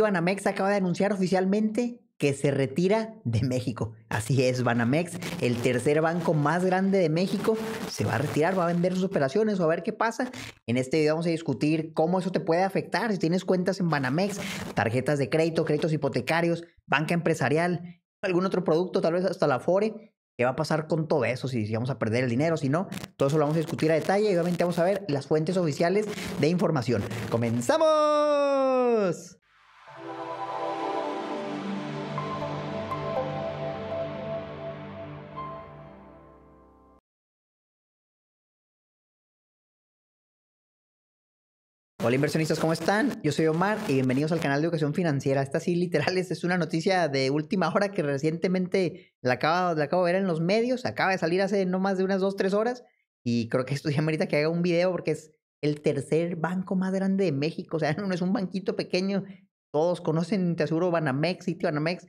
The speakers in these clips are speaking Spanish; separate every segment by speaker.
Speaker 1: Banamex acaba de anunciar oficialmente que se retira de México. Así es, Banamex, el tercer banco más grande de México, se va a retirar, va a vender sus operaciones o a ver qué pasa. En este video vamos a discutir cómo eso te puede afectar si tienes cuentas en Banamex, tarjetas de crédito, créditos hipotecarios, banca empresarial, algún otro producto, tal vez hasta la Fore. ¿Qué va a pasar con todo eso? Si, si vamos a perder el dinero, si no, todo eso lo vamos a discutir a detalle y obviamente vamos a ver las fuentes oficiales de información. ¡Comenzamos! Hola inversionistas, ¿cómo están? Yo soy Omar y bienvenidos al canal de Educación Financiera. Esta sí, literal, esta es una noticia de última hora que recientemente la acabo, la acabo de ver en los medios, acaba de salir hace no más de unas 2, 3 horas y creo que esto ya merita que haga un video porque es el tercer banco más grande de México, o sea, no es un banquito pequeño, todos conocen, te aseguro, Banamex, City Banamex.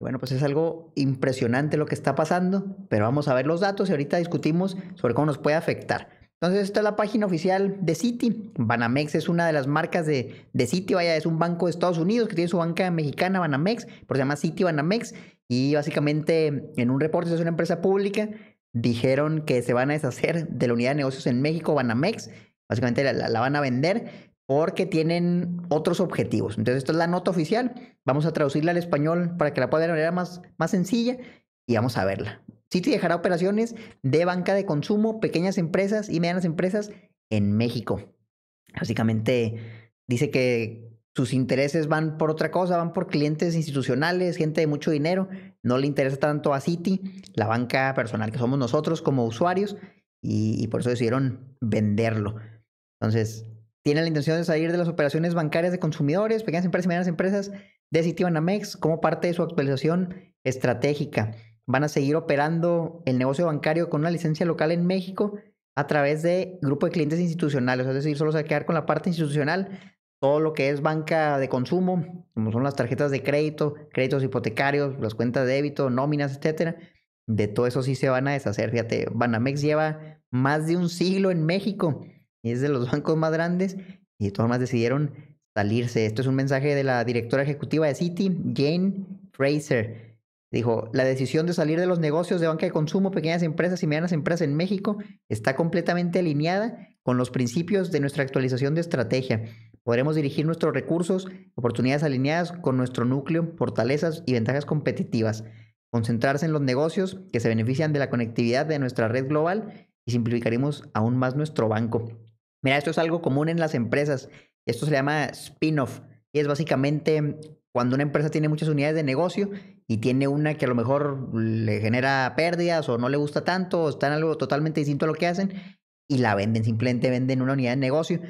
Speaker 1: Bueno, pues es algo impresionante lo que está pasando, pero vamos a ver los datos y ahorita discutimos sobre cómo nos puede afectar. Entonces, esta es la página oficial de Citi. Banamex es una de las marcas de, de Citi, vaya, es un banco de Estados Unidos que tiene su banca mexicana, Banamex, por se llama Citi Banamex. Y básicamente, en un reporte, es una empresa pública, dijeron que se van a deshacer de la unidad de negocios en México, Banamex. Básicamente la, van a vender porque tienen otros objetivos. Entonces, esta es la nota oficial. Vamos a traducirla al español para que la pueda ver de manera más, más sencilla y vamos a verla. Citi dejará operaciones de banca de consumo, pequeñas empresas y medianas empresas en México. Básicamente dice que sus intereses van por otra cosa, van por clientes institucionales, gente de mucho dinero. No le interesa tanto a Citi, la banca personal que somos nosotros como usuarios, y, por eso decidieron venderlo. Entonces, tiene la intención de salir de las operaciones bancarias de consumidores, pequeñas empresas y medianas empresas de Banamex como parte de su actualización estratégica van a seguir operando el negocio bancario con una licencia local en México a través de grupo de clientes institucionales, es decir, solo se va a quedar con la parte institucional, todo lo que es banca de consumo, como son las tarjetas de crédito, créditos hipotecarios, las cuentas de débito, nóminas, etcétera, de todo eso sí se van a deshacer. Fíjate, Banamex lleva más de un siglo en México y es de los bancos más grandes y de todas formas decidieron salirse. Esto es un mensaje de la directora ejecutiva de Citi, Jane Fraser. Dijo, la decisión de salir de los negocios de banca de consumo, pequeñas empresas y medianas empresas en México está completamente alineada con los principios de nuestra actualización de estrategia. Podremos dirigir nuestros recursos, oportunidades alineadas con nuestro núcleo, fortalezas y ventajas competitivas. Concentrarse en los negocios que se benefician de la conectividad de nuestra red global y simplificaremos aún más nuestro banco. Mira, esto es algo común en las empresas. Esto se llama spin-off y es básicamente cuando una empresa tiene muchas unidades de negocio y tiene una que a lo mejor le genera pérdidas o no le gusta tanto o está en algo totalmente distinto a lo que hacen y la venden, simplemente venden una unidad de negocio.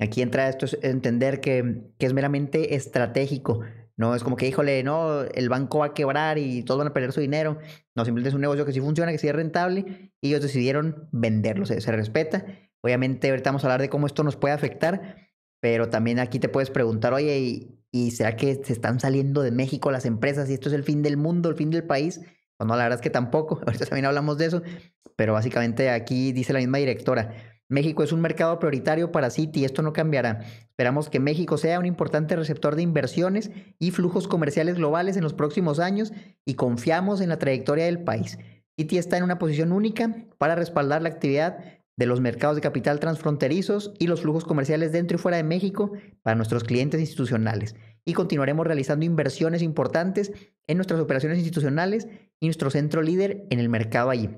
Speaker 1: Aquí entra esto, es entender que, que es meramente estratégico. No es como que, híjole, no, el banco va a quebrar y todos van a perder su dinero. No, simplemente es un negocio que sí funciona, que sí es rentable y ellos decidieron venderlo, se, se respeta. Obviamente ahorita vamos a hablar de cómo esto nos puede afectar, pero también aquí te puedes preguntar, oye, ¿y ¿Y será que se están saliendo de México las empresas y esto es el fin del mundo, el fin del país? Bueno, la verdad es que tampoco, ahorita también hablamos de eso, pero básicamente aquí dice la misma directora. México es un mercado prioritario para Citi, esto no cambiará. Esperamos que México sea un importante receptor de inversiones y flujos comerciales globales en los próximos años y confiamos en la trayectoria del país. Citi está en una posición única para respaldar la actividad de los mercados de capital transfronterizos y los flujos comerciales dentro y fuera de México para nuestros clientes institucionales. Y continuaremos realizando inversiones importantes en nuestras operaciones institucionales y nuestro centro líder en el mercado allí.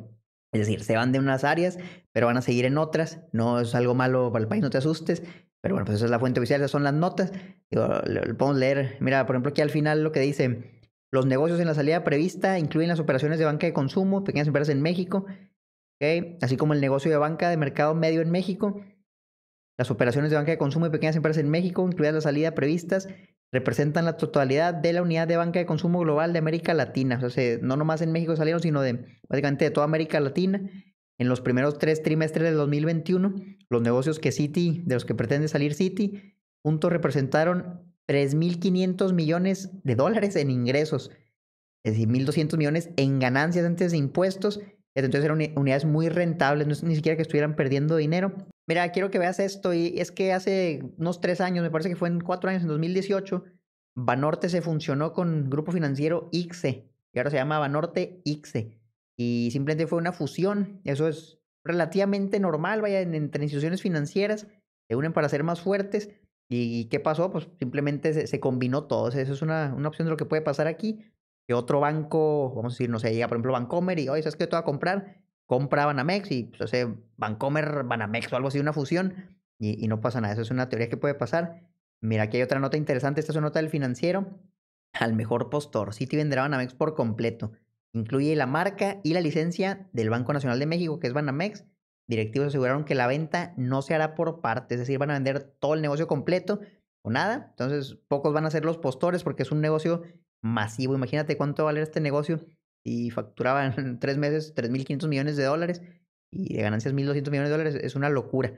Speaker 1: Es decir, se van de unas áreas, pero van a seguir en otras. No es algo malo para el país, no te asustes. Pero bueno, pues esa es la fuente oficial, esas son las notas. podemos leer. Mira, por ejemplo, aquí al final lo que dice, los negocios en la salida prevista incluyen las operaciones de banca de consumo, pequeñas empresas en México, así como el negocio de banca de mercado medio en México. Las operaciones de banca de consumo y pequeñas empresas en México, incluidas las salidas previstas, representan la totalidad de la unidad de banca de consumo global de América Latina. O sea, no nomás en México salieron, sino de básicamente de toda América Latina. En los primeros tres trimestres del 2021, los negocios que City, de los que pretende salir Citi, juntos representaron 3.500 millones de dólares en ingresos, es decir, 1.200 millones en ganancias antes de impuestos entonces eran unidades muy rentables, ni siquiera que estuvieran perdiendo dinero. Mira, quiero que veas esto y es que hace unos tres años, me parece que fue en cuatro años, en 2018, Banorte se funcionó con grupo financiero ICSE que ahora se llama Banorte ICSE. Y simplemente fue una fusión, eso es relativamente normal, vaya, entre instituciones financieras se unen para ser más fuertes. ¿Y qué pasó? Pues simplemente se, combinó todo. eso es una, una opción de lo que puede pasar aquí que otro banco, vamos a decir, no sé, llega por ejemplo Bancomer y, oye, ¿sabes qué te voy a comprar? Compra Banamex y, pues, Bancomer, Banamex o algo así, una fusión y, no pasa nada. Eso es una teoría que puede pasar. Mira, aquí hay otra nota interesante. Esta es una nota del financiero. Al mejor postor, Citi vendrá Banamex por completo. Incluye la marca y la licencia del Banco Nacional de México, que es Banamex. Directivos aseguraron que la venta no se hará por partes, es decir, van a vender todo el negocio completo o nada. Entonces, pocos van a ser los postores porque es un negocio masivo. Imagínate cuánto valer este negocio y facturaban en tres meses 3.500 millones de dólares y de ganancias 1.200 millones de dólares. Es una locura.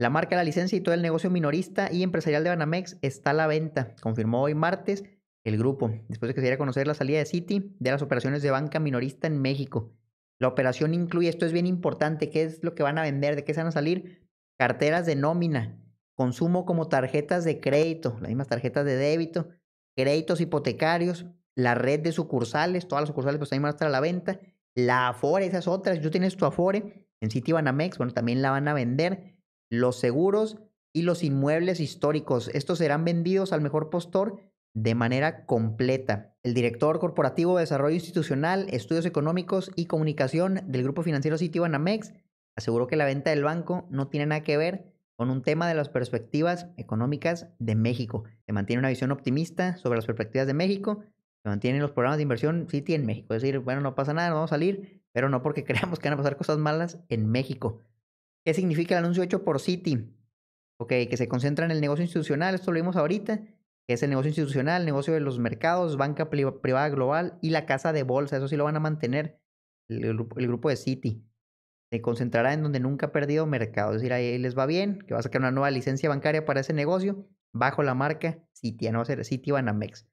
Speaker 1: La marca, la licencia y todo el negocio minorista y empresarial de Banamex está a la venta, confirmó hoy martes el grupo, después de que se diera conocer la salida de Citi de las operaciones de banca minorista en México. La operación incluye, esto es bien importante, qué es lo que van a vender, de qué se van a salir, carteras de nómina, consumo como tarjetas de crédito, las mismas tarjetas de débito, créditos hipotecarios, la red de sucursales, todas las sucursales pues también van a estar a la venta, la Afore, esas otras, Yo tienes tu Afore, en Citibanamex, bueno, también la van a vender, los seguros y los inmuebles históricos, estos serán vendidos al mejor postor de manera completa. El director corporativo de desarrollo institucional, estudios económicos y comunicación del grupo financiero Citibanamex aseguró que la venta del banco no tiene nada que ver con un tema de las perspectivas económicas de México. Se mantiene una visión optimista sobre las perspectivas de México, se mantienen los programas de inversión City en México. Es decir, bueno, no pasa nada, no vamos a salir, pero no porque creamos que van a pasar cosas malas en México. ¿Qué significa el anuncio hecho por City? Ok, que se concentra en el negocio institucional, esto lo vimos ahorita, que es el negocio institucional, el negocio de los mercados, banca privada global y la casa de bolsa, eso sí lo van a mantener el, grupo de City se concentrará en donde nunca ha perdido mercado. Es decir, ahí les va bien, que va a sacar una nueva licencia bancaria para ese negocio bajo la marca Citia, no va a ser Citi Banamex.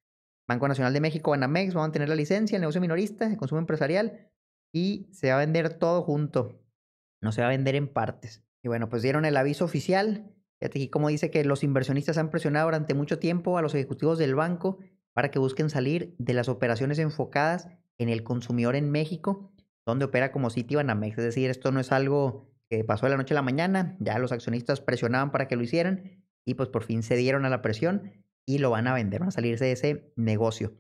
Speaker 1: Banco Nacional de México, Banamex, van a tener la licencia, el negocio minorista, el consumo empresarial y se va a vender todo junto. No se va a vender en partes. Y bueno, pues dieron el aviso oficial. Fíjate aquí como dice que los inversionistas han presionado durante mucho tiempo a los ejecutivos del banco para que busquen salir de las operaciones enfocadas en el consumidor en México donde opera como Banamex, Es decir, esto no es algo que pasó de la noche a la mañana, ya los accionistas presionaban para que lo hicieran y pues por fin se dieron a la presión y lo van a vender, van a salirse de ese negocio.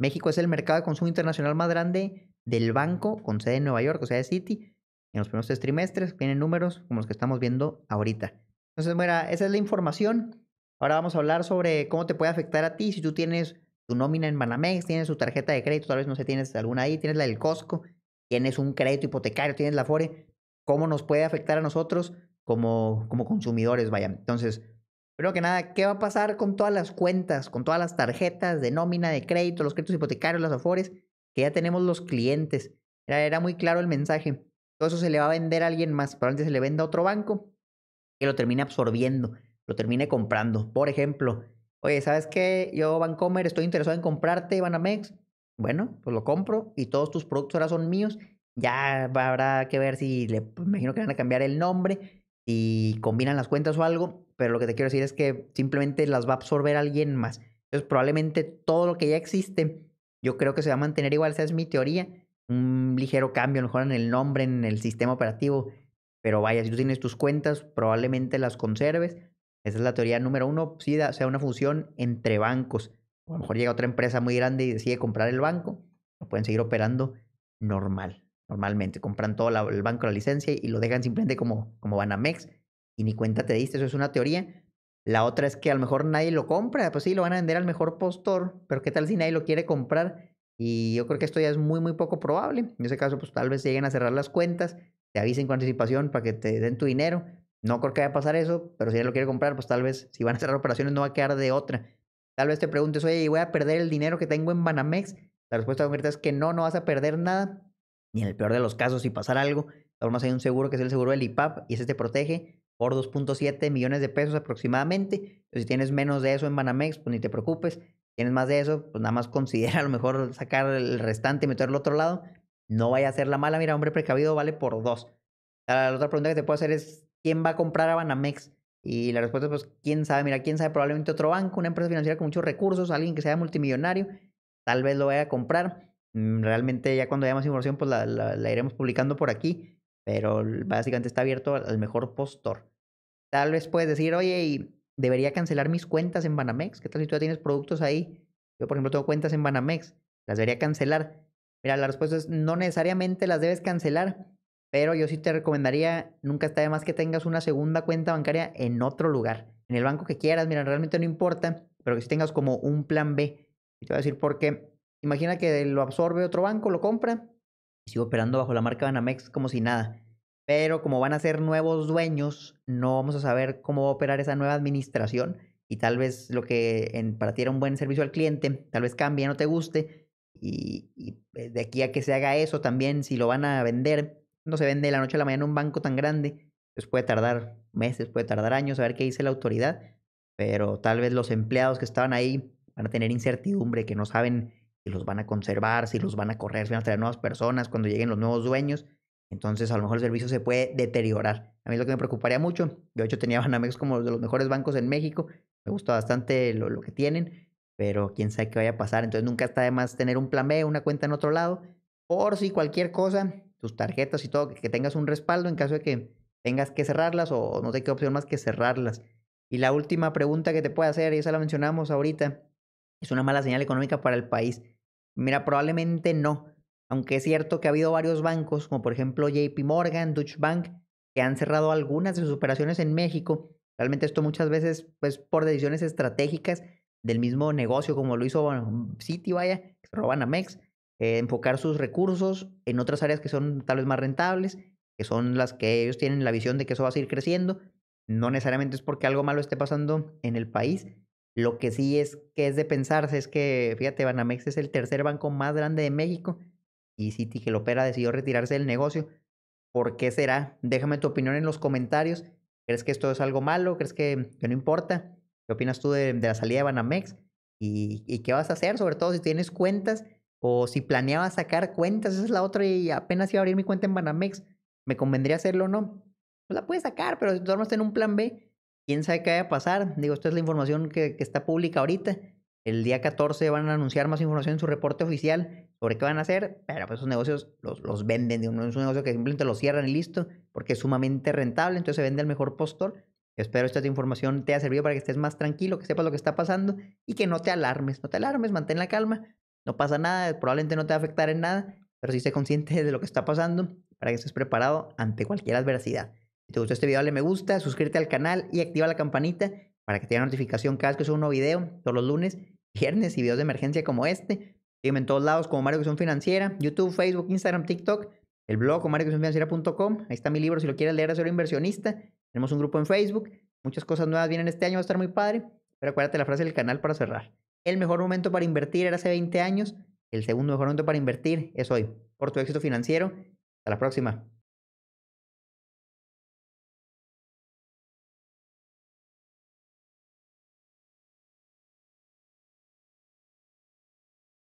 Speaker 1: México es el mercado de consumo internacional más grande del banco con sede en Nueva York, o sea, de City En los primeros tres trimestres vienen números como los que estamos viendo ahorita. Entonces, mira, esa es la información. Ahora vamos a hablar sobre cómo te puede afectar a ti si tú tienes tu nómina en Banamex, tienes tu tarjeta de crédito, tal vez no sé, tienes alguna ahí, tienes la del Costco, tienes un crédito hipotecario, tienes la FORE, ¿cómo nos puede afectar a nosotros como, como consumidores? vayan. entonces, primero que nada, ¿qué va a pasar con todas las cuentas, con todas las tarjetas de nómina, de crédito, los créditos hipotecarios, las AFORES, que ya tenemos los clientes? Era, era muy claro el mensaje. Todo eso se le va a vender a alguien más, probablemente se le venda a otro banco que lo termine absorbiendo, lo termine comprando. Por ejemplo, oye, ¿sabes qué? Yo, Bancomer, estoy interesado en comprarte Banamex. Bueno, pues lo compro y todos tus productos ahora son míos ya habrá que ver si le pues, imagino que van a cambiar el nombre y combinan las cuentas o algo, pero lo que te quiero decir es que simplemente las va a absorber alguien más. Entonces probablemente todo lo que ya existe, yo creo que se va a mantener igual, esa es mi teoría. Un ligero cambio, a lo mejor en el nombre, en el sistema operativo, pero vaya, si tú tienes tus cuentas, probablemente las conserves. Esa es la teoría número uno, si o sea una fusión entre bancos. O a lo mejor llega otra empresa muy grande y decide comprar el banco, lo pueden seguir operando normal normalmente. Compran todo el banco la licencia y lo dejan simplemente como, como Banamex y ni cuenta te diste. Eso es una teoría. La otra es que a lo mejor nadie lo compra. Pues sí, lo van a vender al mejor postor, pero ¿qué tal si nadie lo quiere comprar? Y yo creo que esto ya es muy, muy poco probable. En ese caso, pues tal vez lleguen a cerrar las cuentas, te avisen con anticipación para que te den tu dinero. No creo que vaya a pasar eso, pero si él lo quiere comprar, pues tal vez si van a cerrar operaciones no va a quedar de otra. Tal vez te preguntes, oye, ¿y voy a perder el dinero que tengo en Banamex? La respuesta concreta es que no, no vas a perder nada. Y en el peor de los casos, si pasar algo, además hay un seguro que es el seguro del IPAP y ese te protege por 2.7 millones de pesos aproximadamente. Pero pues, si tienes menos de eso en Banamex, pues ni te preocupes. Si tienes más de eso, pues nada más considera a lo mejor sacar el restante y meterlo al otro lado. No vaya a ser la mala. Mira, hombre precavido vale por dos. Ah, la otra pregunta que te puedo hacer es, ¿quién va a comprar a Banamex? Y la respuesta es, pues, ¿quién sabe? Mira, ¿quién sabe? Probablemente otro banco, una empresa financiera con muchos recursos, alguien que sea multimillonario, tal vez lo vaya a comprar. Mm, realmente ya cuando haya más información, pues la, iremos publicando por aquí, pero básicamente está abierto al mejor postor. Tal vez puedes decir, oye, debería cancelar mis cuentas en Banamex. ¿Qué tal si tú ya tienes productos ahí? Yo, por ejemplo, tengo cuentas en Banamex. ¿Las debería cancelar? Mira, la respuesta es no necesariamente las debes cancelar, pero yo sí te recomendaría, nunca está de más que tengas una segunda cuenta bancaria en otro lugar, en el banco que quieras. Mira, realmente no importa, pero que si tengas como un plan B. Y te voy a decir por qué. Imagina que lo absorbe otro banco, lo compra y sigue operando bajo la marca Banamex como si nada. Pero como van a ser nuevos dueños, no vamos a saber cómo va a operar esa nueva administración y tal vez lo que para ti era un buen servicio al cliente, tal vez cambie, no te guste. Y, y, eh, de aquí a que se haga eso también, si lo van a vender, no se vende de la noche a la mañana un banco tan grande, pues puede tardar meses, puede tardar años, a ver qué dice la autoridad, pero tal vez los empleados que estaban ahí van a tener incertidumbre, que no saben si los van a conservar, si los van a correr, si van a traer nuevas personas cuando lleguen los nuevos dueños. Entonces, a lo mejor el servicio se puede deteriorar. A mí es lo que me preocuparía mucho. Yo, de hecho, tenía Banamex como de los mejores bancos en México. Me gusta bastante lo, que tienen, pero quién sabe qué vaya a pasar. Entonces, nunca está de más tener un plan B, una cuenta en otro lado, por si cualquier cosa, tus tarjetas y todo, que, tengas un respaldo en caso de que tengas que cerrarlas o no sé qué opción más que cerrarlas. Y la última pregunta que te puede hacer, y esa la mencionamos ahorita, es una mala señal económica para el país. Mira, probablemente no. Aunque es cierto que ha habido varios bancos, como por ejemplo JP Morgan, Deutsche Bank, que han cerrado algunas de sus operaciones en México. Realmente esto muchas veces, pues por decisiones estratégicas del mismo negocio, como lo hizo bueno, City, vaya, que se roban a Mex, eh, enfocar sus recursos en otras áreas que son tal vez más rentables, que son las que ellos tienen la visión de que eso va a seguir creciendo. No necesariamente es porque algo malo esté pasando en el país, lo que sí es que es de pensarse es que, fíjate, Banamex es el tercer banco más grande de México y si que opera decidió retirarse del negocio. ¿Por qué será? Déjame tu opinión en los comentarios. ¿Crees que esto es algo malo? ¿Crees que, no importa? ¿Qué opinas tú de, la salida de Banamex? ¿Y, qué vas a hacer? Sobre todo si tienes cuentas o si planeabas sacar cuentas. Esa es la otra y apenas iba a abrir mi cuenta en Banamex. ¿Me convendría hacerlo o no? Pues la puedes sacar, pero si tú en un plan B, quién sabe qué va a pasar. Digo, esta es la información que, está pública ahorita. El día 14 van a anunciar más información en su reporte oficial sobre qué van a hacer, pero pues, esos negocios los, venden. no es un negocio que simplemente lo cierran y listo, porque es sumamente rentable, entonces se vende al mejor postor. Espero esta información te haya servido para que estés más tranquilo, que sepas lo que está pasando y que no te alarmes. No te alarmes, mantén la calma. No pasa nada, probablemente no te va a afectar en nada, pero sí sé consciente de lo que está pasando para que estés preparado ante cualquier adversidad. Si te gustó este video, dale me gusta, suscríbete al canal y activa la campanita para que te dé notificación cada vez que suba un nuevo video, todos los lunes, viernes y videos de emergencia como este. Sígueme en todos lados como Mario Cusión Financiera, YouTube, Facebook, Instagram, TikTok, el blog Financiera.com. Ahí está mi libro si lo quieres leer, ser inversionista. Tenemos un grupo en Facebook. Muchas cosas nuevas vienen este año, va a estar muy padre. Pero acuérdate la frase del canal para cerrar. El mejor momento para invertir era hace 20 años. El segundo mejor momento para invertir es hoy. Por tu éxito financiero. Hasta la próxima.